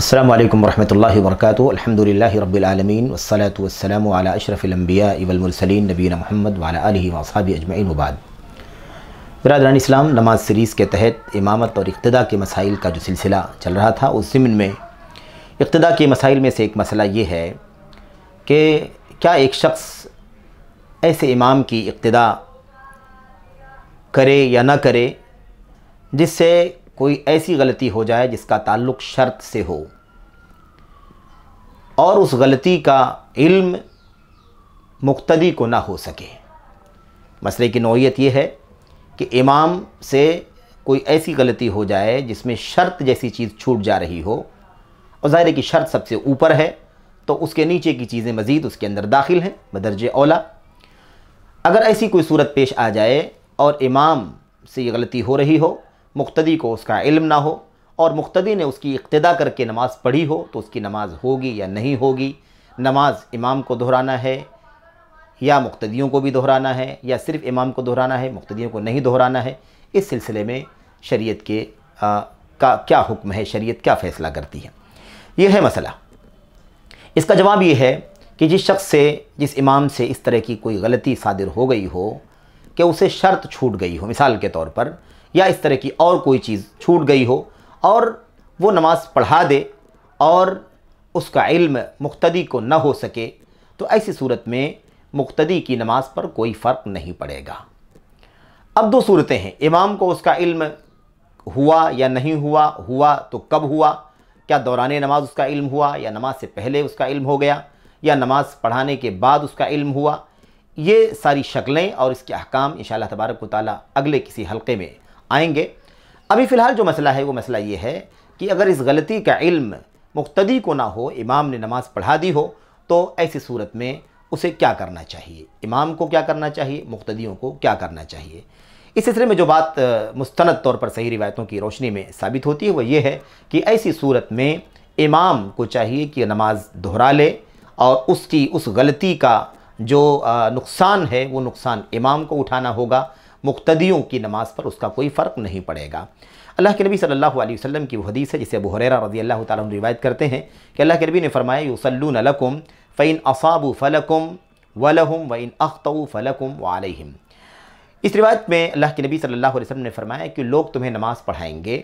अल्लाम वरहमल वर्क अलहमदिल्ला रबालमीन वसलात वसलम अशरफ़िलम्बिया इवलमरसलिन नबीना महमद वाली वसाब अजमैन वबाद बरदरान इस्लाम नमाज सीरीज़ के तहत इमामत और इकतदा के मसाइल का जो सिलसिला चल रहा था उस ज़मन में इकतदा के मसाइल में से एक मसला ये है कि क्या एक शख्स ऐसे इमाम की इकतदा करे या ना करे जिससे कोई ऐसी गलती हो जाए जिसका ताल्लुक शर्त से हो और उस गलती का इल्म मुख्तदी को ना हो सके मसले की नौीयत यह है कि इमाम से कोई ऐसी गलती हो जाए जिसमें शर्त जैसी चीज़ छूट जा रही हो और ज़ाहिर की शर्त सबसे ऊपर है तो उसके नीचे की चीज़ें मज़ीद उसके अंदर दाखिल हैं बदरज ओला अगर ऐसी कोई सूरत पेश आ जाए और इमाम से ये गलती हो रही हो मुख्तदी को उसका इल्म ना हो और मुख्तदी ने उसकी इक्तदा करके नमाज़ पढ़ी हो तो उसकी नमाज होगी या नहीं होगी नमाज इमाम को दोहराना है या मुख्तियों को भी दोहराना है या सिर्फ इमाम को दोहराना है मुख्तियों को नहीं दोहराना है इस सिलसिले में शरीयत के आ, का क्या हुक्म है शरीयत क्या फ़ैसला करती है यह है मसला इसका जवाब ये है कि जिस शख्स से जिस इमाम से इस तरह की कोई गलती सादिर हो गई हो कि उसे शर्त छूट गई हो मिसाल के तौर पर या इस तरह की और कोई चीज़ छूट गई हो और वो नमाज़ पढ़ा दे और उसका इल्म मुख्तदी को न हो सके तो ऐसी सूरत में मुख्तदी की नमाज पर कोई फ़र्क नहीं पड़ेगा अब दो सूरतें हैं इमाम को उसका इल्म हुआ या नहीं हुआ हुआ तो कब हुआ क्या दौरान नमाज उसका इल्म हुआ या नमाज से पहले उसका इल्म हो गया या नमाज पढ़ाने के बाद उसका इल्म हुआ ये सारी शक्लें और इसके अहकाम इन तबारक ताली अगले किसी हल्के में आएंगे अभी फ़िलहाल जो मसला है वो मसला ये है कि अगर इस गलती का इल्म मुख्तदी को ना हो इमाम ने नमाज़ पढ़ा दी हो तो ऐसी सूरत में उसे क्या करना चाहिए इमाम को क्या करना चाहिए मुख्तदियों को क्या करना चाहिए इस सिलसिले में जो बात मुस्तंद तौर पर सही रिवायतों की रोशनी में साबित होती है वह यह है कि ऐसी सूरत में इमाम को चाहिए कि नमाज दोहरा ले और उसकी उस गलती का जो नुकसान है वो नुकसान इमाम को उठाना होगा मुख्तियों की नमाज पर उसका कोई फ़र्क नहीं पड़ेगा अल्लाह के नबी सल्लल्लाहु अलैहि वसल्लम की वह हदीस है जिसे अबू हुरैरा रजी अल्लाह तम रिवायत करते हैं कि अल्लाह के नबी ने फरमाया यूसल्लून लकुम फ़ैन असाबू फ़लकुम वलहुम वइन इन फ़लकुम वालहिम इस रिवायत में अल्लाह के नबी सल्लल्लाहु अलैहि वसल्लम ने फरमाया कि लोग तुम्हें नमाज़ पढ़ाएंगे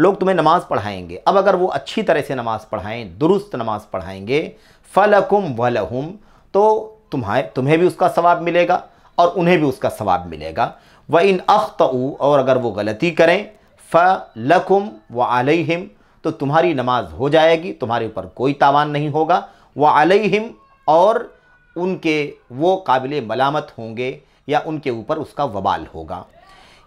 लोग तुम्हें नमाज़ पढ़ाएंगे अब अगर वो अच्छी तरह से नमाज़ पढ़ाएँ दुरुस्त नमाज़ पढ़ाएँगे फ़लकुम वलहुम तो तुम्हें भी उसका सवाब मिलेगा और उन्हें भी उसका सवाब मिलेगा व इन अख्त और अगर वो गलती करें फ़ लकुम व आलहिम तो तुम्हारी नमाज हो जाएगी तुम्हारे ऊपर कोई तावान नहीं होगा व आलहिम और उनके वो काबिल मलामत होंगे या उनके ऊपर उसका वबाल होगा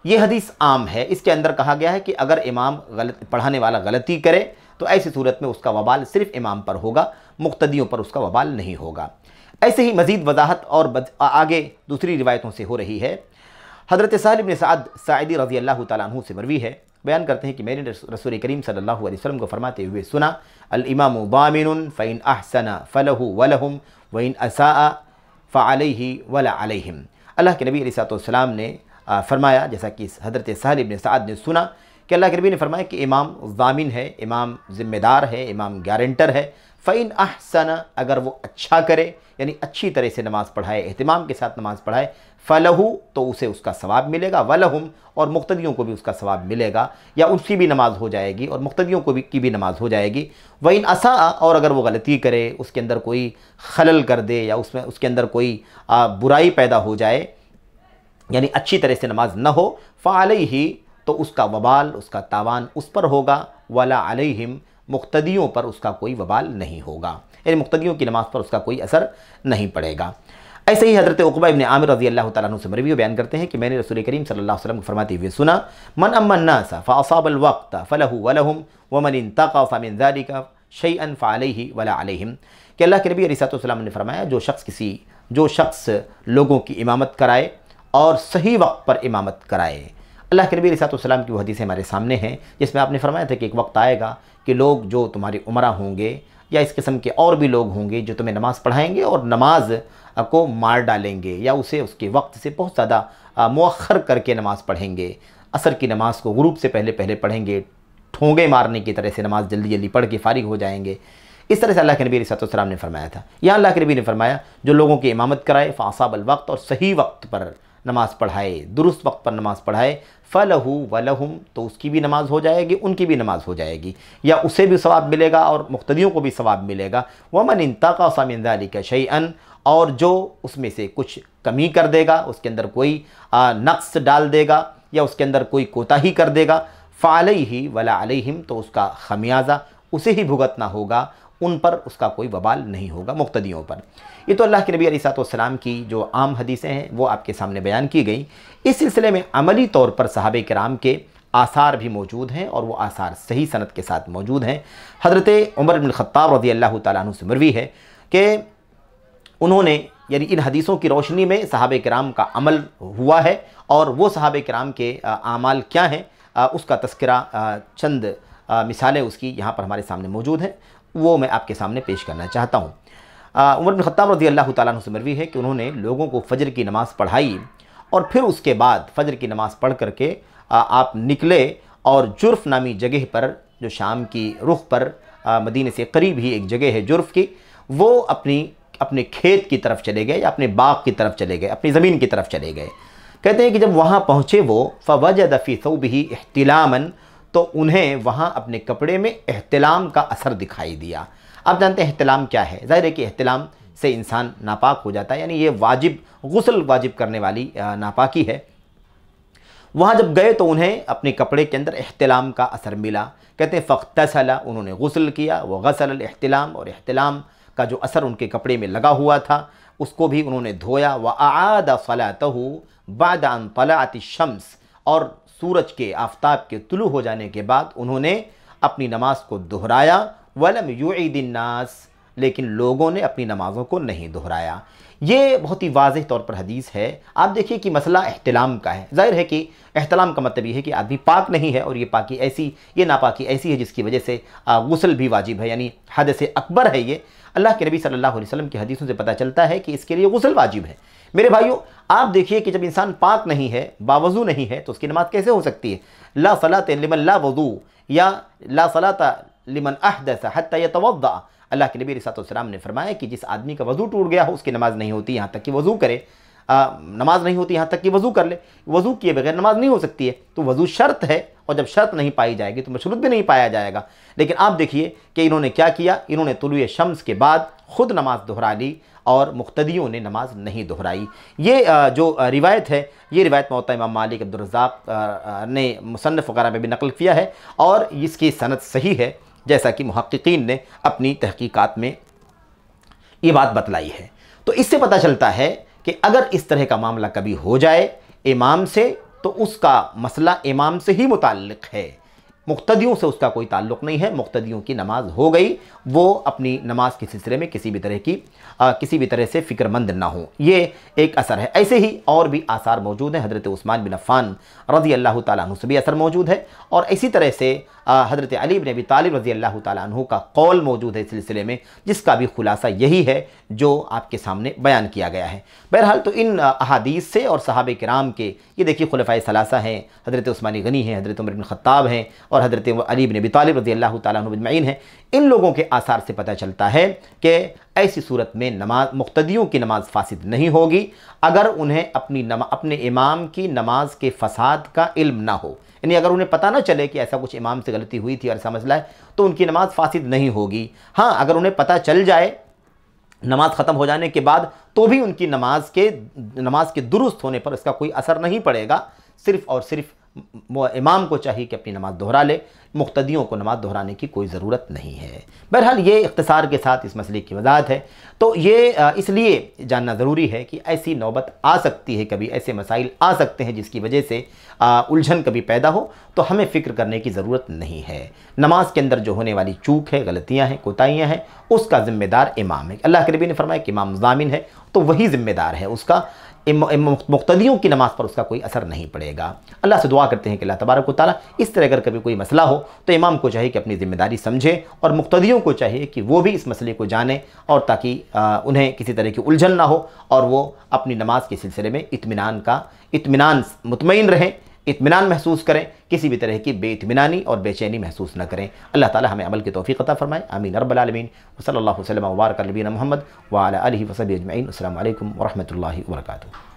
ये हदीस आम है इसके अंदर कहा गया है कि अगर इमाम गलत पढ़ाने वाला गलती करे तो ऐसी सूरत में उसका वबाल सिर्फ इमाम पर होगा मुख्तियों पर उसका वबाल नहीं होगा ऐसे ही मजीद वजाहत और बद, आगे दूसरी रिवायतों से हो रही है हज़रत सालिब साद सादी रज़ी अल्लाह तु से मरवी है बयान करते हैं कि मैंने रसूल करीम सल्लल्लाहु अलैहि वसल्लम को फरमाते हुए सुना अलमाम बामिन फ़ैन अहसना फ़लहु वलहम वइन असा फ़ाल वला अलहम अल्लाह के नबी सलाम ने फरमाया जैसा कि हज़रत साहिब ने साद ने सुना कि अल्लाह के नबी ने फरमाया कि इमाम जामिन है इमाम ज़िम्मेदार है इमाम गारंटर है फ़ैन अहसन अगर वो अच्छा करे यानी अच्छी तरह से नमाज़ पढ़ाए अहतमाम के साथ नमाज़ पढ़ाए फ़लहू तो उसे उसका सवाब मिलेगा वलहुम और मुख्तियों को भी उसका सवाब मिलेगा या उसकी भी नमाज़ हो जाएगी और मुख्तियों को भी की भी नमाज़ हो जाएगी वह असा और अगर वो गलती करे उसके अंदर कोई खलल कर दे या उसमें उसके अंदर कोई आ, बुराई पैदा हो जाए यानी अच्छी तरह से नमाज न हो फ़ाल ही तो उसका वबाल उसका तावान उस पर होगा वाला अलहिम मुख्तदियों पर उसका कोई वबाल नहीं होगा यानी मुख्तियों की नमाज़ पर उसका कोई असर नहीं पड़ेगा ऐसे ही हज़रत उकबा इबन आमिर रजी अल्लाह तु से मरवी बयान करते हैं कि मैंने रसूल करीम सल्लल्लाहु अलैहि वसल्लम को फरमाते हुए सुना मन अमन्नासा फ़ासाबल वक्त फ़लहु वलहम वमन तक़ा फ़मिन का शई अन फ़ालही वला अलहिम कि अल्लाह के नबी अलीसम ने फरमाया जो शख्स किसी जो शख्स लोगों की इमामत कराए और सही वक्त पर इमामत कराए अल्लाह के नबी सलाम की वह हदीसें हमारे सामने हैं जिसमें आपने फरमाया था कि एक वक्त आएगा कि लोग जो तुम्हारी उम्र होंगे या इस किस्म के और भी लोग होंगे जो तुम्हें नमाज़ पढ़ाएंगे और नमाज को मार डालेंगे या उसे उसके वक्त से बहुत ज़्यादा मौखर करके नमाज़ पढ़ेंगे असर की नमाज़ को ग्रुप से पहले पहले पढ़ेंगे ठोंगे मारने की तरह से नमाज़ जल्दी जल्दी पढ़ के फारिग हो जाएंगे इस तरह से अल्लाह के नबी सलाम ने फरमाया था या अल्लाह के नबी ने फरमाया जो लोगों की इमामत कराए फांसा बल वक्त और सही वक्त पर नमाज़ पढ़ाए दुरुस्त वक्त पर नमाज़ पढ़ाए फ़लहू वलहम तो उसकी भी नमाज़ हो जाएगी उनकी भी नमाज़ हो जाएगी या उसे भी सवाब मिलेगा और मुख्तियों को भी सवाब मिलेगा वमन इंतका सामिंदाली का अन और जो उसमें से कुछ कमी कर देगा उसके अंदर कोई नक्स डाल देगा या उसके अंदर कोई कोताही कर देगा फ़ाल ही वला अलहिम तो उसका खमियाजा उसे ही भुगतना होगा उन पर उसका कोई वबाल नहीं होगा मुख्तियों पर ये तो अल्लाह के नबी अलीसलाम की जो आम हदीसें हैं वो आपके सामने बयान की गई इस सिलसिले में अमली तौर पर सहाब कराम के आसार भी मौजूद हैं और वो आसार सही सनत के साथ मौजूद हैं हज़रत उमर बिन ख़त्ताब रजी अल्लाह तु से मरवी है कि उन्होंने यानी इन हदीसों की रोशनी में सहाब कराम का अमल हुआ है और वो सहाब कराम के आमाल क्या हैं उसका तस्करा चंद मिसालें उसकी यहाँ पर हमारे सामने मौजूद हैं वो मैं आपके सामने पेश करना चाहता हूँ उमर बिन ख़त्ताब रजी अल्लाह ताला से मरवी है कि उन्होंने लोगों को फजर की नमाज़ पढ़ाई और फिर उसके बाद फजर की नमाज़ पढ़ करके आप निकले और जुर्फ नामी जगह पर जो शाम की रुख पर मदीने से करीब ही एक जगह है जुर्फ की वो अपनी अपने खेत की तरफ चले गए या अपने बाग की तरफ चले गए अपनी ज़मीन की तरफ चले गए कहते हैं कि जब वहाँ पहुँचे वो फ़वज दफ़ी सऊब ही अहतलामन तो उन्हें वहाँ अपने कपड़े में अहतलाम का असर दिखाई दिया आप जानते हैं अहतलाम क्या है ज़ाहिर है कि अहतलाम से इंसान नापाक हो जाता है यानी ये वाजिब गसल वाजिब करने वाली नापाकी है वहाँ जब गए तो उन्हें अपने कपड़े के अंदर अहतलाम का असर मिला कहते हैं फ़ख्त तसला उन्होंने गसल किया वह गसल अहतलाम और अहतलाम का जो असर उनके कपड़े में लगा हुआ था उसको भी उन्होंने धोया व आदा फलात बाद शम्स और सूरज के आफ्ताब के तुलू हो जाने के बाद उन्होंने अपनी नमाज को दोहराया वलम यूदिन नास लेकिन लोगों ने अपनी नमाज़ों को नहीं दोहराया ये बहुत ही वाज तौर पर हदीस है आप देखिए कि मसला अहतलाम का है जाहिर है कि अहतलाम का मतलब ये है कि आदमी पाक नहीं है और ये पाकी ऐसी ये नापाकी ऐसी है जिसकी वजह से गसल भी वाजिब है यानी हद से अकबर है ये अल्लाह के नबी सल्लल्लाहु अलैहि वसल्लम की हदीसों से पता चलता है कि इसके लिए गसल वाजिब है मेरे भाइयों आप देखिए कि जब इंसान पाक नहीं है बावजू नहीं है तो उसकी नमाज कैसे हो सकती है ला सलात लिमन ला वजू या ला सलाता लिमन अहदस हत्या तो अल्लाह के नबी रसातम ने फरमाया कि जिस आदमी का वज़ू टूट गया हो उसकी नमाज़ नहीं होती यहाँ तक कि वज़ू करे आ, नमाज नहीं होती यहाँ तक कि वज़ू कर ले वज़ू किए बगैर नमाज नहीं हो सकती है तो वज़ू शर्त है और जब शर्त नहीं पाई जाएगी तो मशरूत भी नहीं पाया जाएगा लेकिन आप देखिए कि इन्होंने क्या किया इन्होंने तुलु शम्स के बाद ख़ुद नमाज दोहरा ली और मुख्तियों ने नमाज नहीं दोहराई ये जो रिवायत है ये रिवायत मौत इमाम मालिक अब्दुलरजाक ने मुसनफ़ वगैरह में भी नकल किया है और इसकी सनत सही है जैसा कि महक्कीन ने अपनी तहकीकात में ये बात बतलाई है तो इससे पता चलता है कि अगर इस तरह का मामला कभी हो जाए इमाम से तो उसका मसला इमाम से ही मुतल है मुख्तियों से उसका कोई ताल्लुक़ नहीं है मुख्तियों की नमाज हो गई वो अपनी नमाज के सिलसिले में किसी भी तरह की आ, किसी भी तरह से फ़िक्रमंद ना हो ये एक असर है ऐसे ही और भी आसार मौजूद हैं हज़रत उस्मान बिन अफ़ान रज़ी अल्लाह तु से भी असर मौजूद है और इसी तरह से हज़रत अलीब ने भी तालब रज़ी अल्लाह तु का कौल मौजूद है इस सिलसिले में जिसका भी खुलासा यही है जो आपके सामने बयान किया गया है बहरहाल तो इन अहादीस से और साहब कराम के ये देखिए खुलफा सलासा हैं हज़रत ऊस्मानी गनी हैं हज़रत उमर बिन ख़त्ताब हैं और हज़रत अलीब नबी तालब रजी अल्लाह तजमैन हैं इन लोगों के आसार से पता चलता है कि ऐसी सूरत में नमाज मुख्तियों की नमाज फासद नहीं होगी अगर उन्हें अपनी नमा अपने इमाम की नमाज के फसाद का इल्म ना हो यानी अगर उन्हें पता ना चले कि ऐसा कुछ इमाम से गलती हुई थी और ऐसा मसला है तो उनकी नमाज फासद नहीं होगी हाँ अगर उन्हें पता चल जाए नमाज ख़त्म हो जाने के बाद तो भी उनकी नमाज के नमाज के दुरुस्त होने पर इसका कोई असर नहीं पड़ेगा सिर्फ़ और सिर्फ़ इमाम को चाहिए कि अपनी नमाज़ दोहरा ले मुख्तियों को नमाज़ दोहराने की कोई ज़रूरत नहीं है बहरहाल ये इख्तसार के साथ इस मसले की वजाहत है तो ये इसलिए जानना ज़रूरी है कि ऐसी नौबत आ सकती है कभी ऐसे मसाइल आ सकते हैं जिसकी वजह से उलझन कभी पैदा हो तो हमें फ़िक्र करने की ज़रूरत नहीं है नमाज के अंदर जो होने वाली चूक है गलतियाँ हैं कोताहियाँ हैं उसका ज़िम्मेदार इमाम है अल्लाह के ने फरमाया कि इमाम जामिन है तो वही ज़िम्मेदार है उसका मुख्तियों की नमाज़ पर उसका कोई असर नहीं पड़ेगा अल्लाह से दुआ करते हैं कि अल्लाह तबारक ताली इस तरह अगर कभी कोई मसला हो तो इमाम को चाहिए कि अपनी ज़िम्मेदारी समझे और मुख्तियों को चाहिए कि वो भी इस मसले को जाने और ताकि उन्हें किसी तरह की उलझन ना हो और वो अपनी नमाज के सिलसिले में इतमान का इतमान मुतमिन रहें इतमान महसूस करें किसी भी तरह की बेतमानी और बेचैनी महसूस न करें अल्लाह ताला हमें अमल की तोफ़ी अता फ़रमाए अमीन रबालमीन वसल वसलम वबारक महमद वाल वसबी अजमैन असल वरहमल वर्का